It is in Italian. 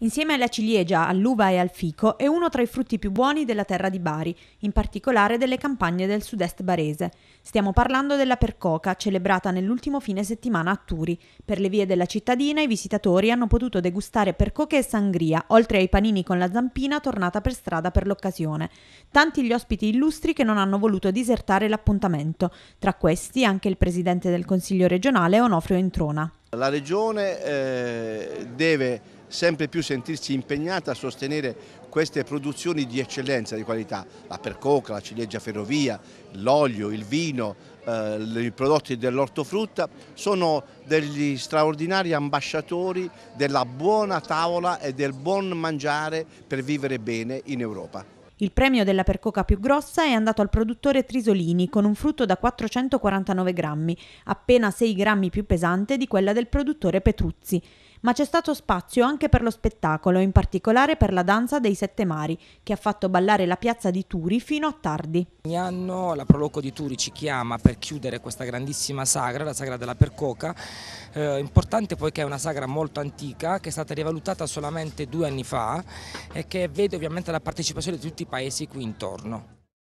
Insieme alla ciliegia, all'uva e al fico è uno tra i frutti più buoni della terra di Bari, in particolare delle campagne del sud-est barese. Stiamo parlando della percoca, celebrata nell'ultimo fine settimana a Turi. Per le vie della cittadina i visitatori hanno potuto degustare percoche e sangria, oltre ai panini con la zampina tornata per strada per l'occasione. Tanti gli ospiti illustri che non hanno voluto disertare l'appuntamento, tra questi anche il presidente del Consiglio regionale Onofrio Entrona. La regione eh, deve sempre più sentirsi impegnata a sostenere queste produzioni di eccellenza, di qualità, la percoca, la ciliegia ferrovia, l'olio, il vino, eh, i prodotti dell'ortofrutta, sono degli straordinari ambasciatori della buona tavola e del buon mangiare per vivere bene in Europa. Il premio della percoca più grossa è andato al produttore Trisolini con un frutto da 449 grammi, appena 6 grammi più pesante di quella del produttore Petruzzi. Ma c'è stato spazio anche per lo spettacolo, in particolare per la danza dei Sette Mari, che ha fatto ballare la piazza di Turi fino a tardi. Ogni anno la Proloco di Turi ci chiama per chiudere questa grandissima sagra, la sagra della percoca, eh, importante poiché è una sagra molto antica che è stata rivalutata solamente due anni fa e che vede ovviamente la partecipazione di tutti i paesi qui intorno.